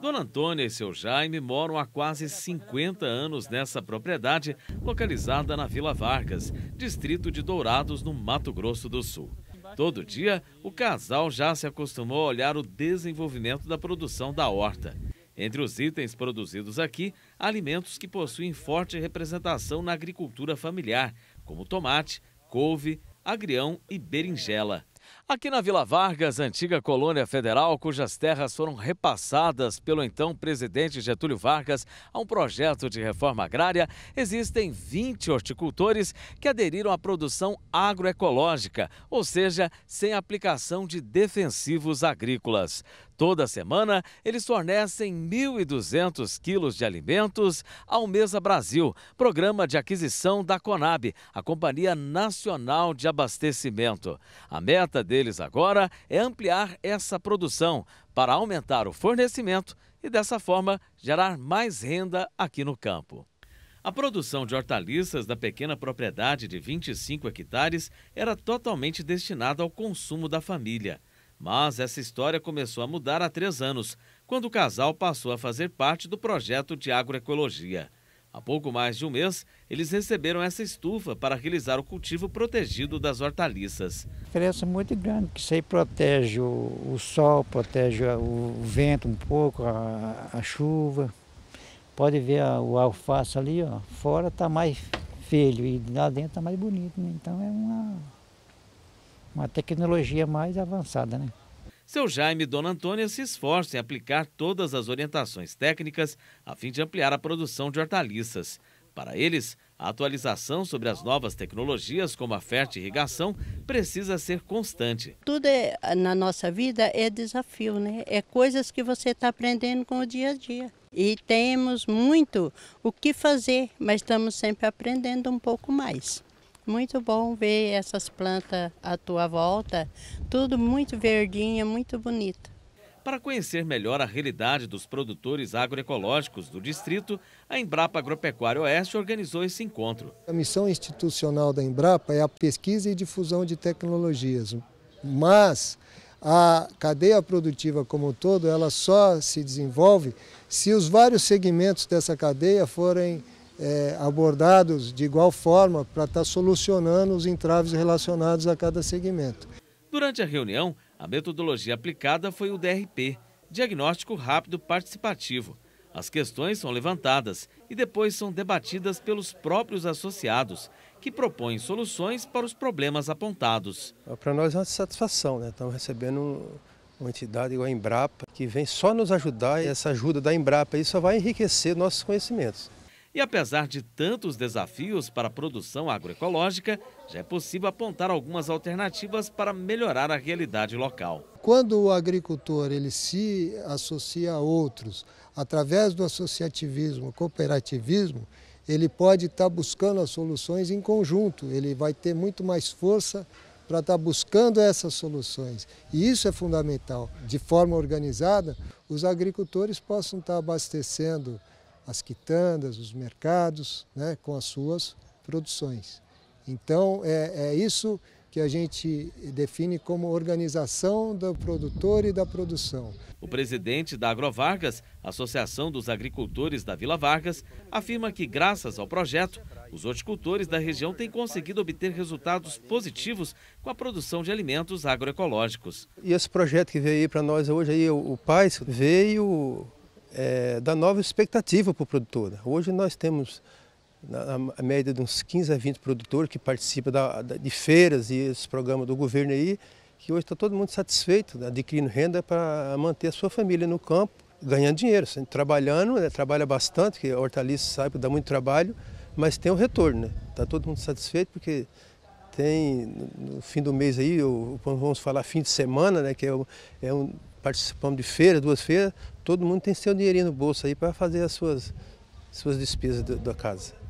Dona Antônia e seu Jaime moram há quase 50 anos nessa propriedade, localizada na Vila Vargas, distrito de Dourados, no Mato Grosso do Sul. Todo dia, o casal já se acostumou a olhar o desenvolvimento da produção da horta. Entre os itens produzidos aqui, alimentos que possuem forte representação na agricultura familiar, como tomate, couve, agrião e berinjela. Aqui na Vila Vargas, antiga colônia federal, cujas terras foram repassadas pelo então presidente Getúlio Vargas a um projeto de reforma agrária, existem 20 horticultores que aderiram à produção agroecológica, ou seja, sem aplicação de defensivos agrícolas. Toda semana, eles fornecem 1.200 quilos de alimentos ao Mesa Brasil, programa de aquisição da Conab, a Companhia Nacional de Abastecimento. A meta deles agora é ampliar essa produção para aumentar o fornecimento e, dessa forma, gerar mais renda aqui no campo. A produção de hortaliças da pequena propriedade de 25 hectares era totalmente destinada ao consumo da família. Mas essa história começou a mudar há três anos, quando o casal passou a fazer parte do projeto de agroecologia. Há pouco mais de um mês, eles receberam essa estufa para realizar o cultivo protegido das hortaliças. A diferença é muito grande, que isso aí protege o, o sol, protege o, o vento um pouco, a, a chuva. Pode ver a, o alface ali, ó, fora está mais feio e lá dentro está mais bonito. Né? Então é uma uma tecnologia mais avançada. Né? Seu Jaime e Dona Antônia se esforçam em aplicar todas as orientações técnicas a fim de ampliar a produção de hortaliças. Para eles, a atualização sobre as novas tecnologias, como a fértil irrigação, precisa ser constante. Tudo é, na nossa vida é desafio, né? É coisas que você está aprendendo com o dia a dia. E temos muito o que fazer, mas estamos sempre aprendendo um pouco mais. Muito bom ver essas plantas à tua volta, tudo muito verdinha, muito bonita. Para conhecer melhor a realidade dos produtores agroecológicos do distrito, a Embrapa Agropecuária Oeste organizou esse encontro. A missão institucional da Embrapa é a pesquisa e difusão de tecnologias, mas a cadeia produtiva como um todo, ela só se desenvolve se os vários segmentos dessa cadeia forem é, abordados de igual forma para estar tá solucionando os entraves relacionados a cada segmento. Durante a reunião, a metodologia aplicada foi o DRP, Diagnóstico Rápido Participativo. As questões são levantadas e depois são debatidas pelos próprios associados, que propõem soluções para os problemas apontados. É, para nós é uma satisfação, né? Estamos recebendo uma entidade igual a Embrapa, que vem só nos ajudar, e essa ajuda da Embrapa isso só vai enriquecer nossos conhecimentos. E apesar de tantos desafios para a produção agroecológica, já é possível apontar algumas alternativas para melhorar a realidade local. Quando o agricultor ele se associa a outros através do associativismo, cooperativismo, ele pode estar tá buscando as soluções em conjunto, ele vai ter muito mais força para estar tá buscando essas soluções. E isso é fundamental. De forma organizada, os agricultores possam estar tá abastecendo as quitandas, os mercados, né, com as suas produções. Então, é, é isso que a gente define como organização do produtor e da produção. O presidente da Agrovargas, Associação dos Agricultores da Vila Vargas, afirma que, graças ao projeto, os horticultores da região têm conseguido obter resultados positivos com a produção de alimentos agroecológicos. E esse projeto que veio aí para nós hoje, aí, o PAIS, veio é, da nova expectativa para o produtor. Né? Hoje nós temos na, média de uns 15 a 20 produtores que participam da, da, de feiras e esse programa do governo aí, que hoje está todo mundo satisfeito, né, adquirindo renda para manter a sua família no campo, ganhando dinheiro, assim, trabalhando, né, trabalha bastante, que a hortaliça sabe que dá muito trabalho, mas tem um retorno. Está né? Tá todo mundo satisfeito porque tem no fim do mês aí, ou, vamos falar fim de semana, né, que é, um, é um, participamos de feira, duas feiras, todo mundo tem seu dinheirinho no bolso aí para fazer as suas, suas despesas da casa.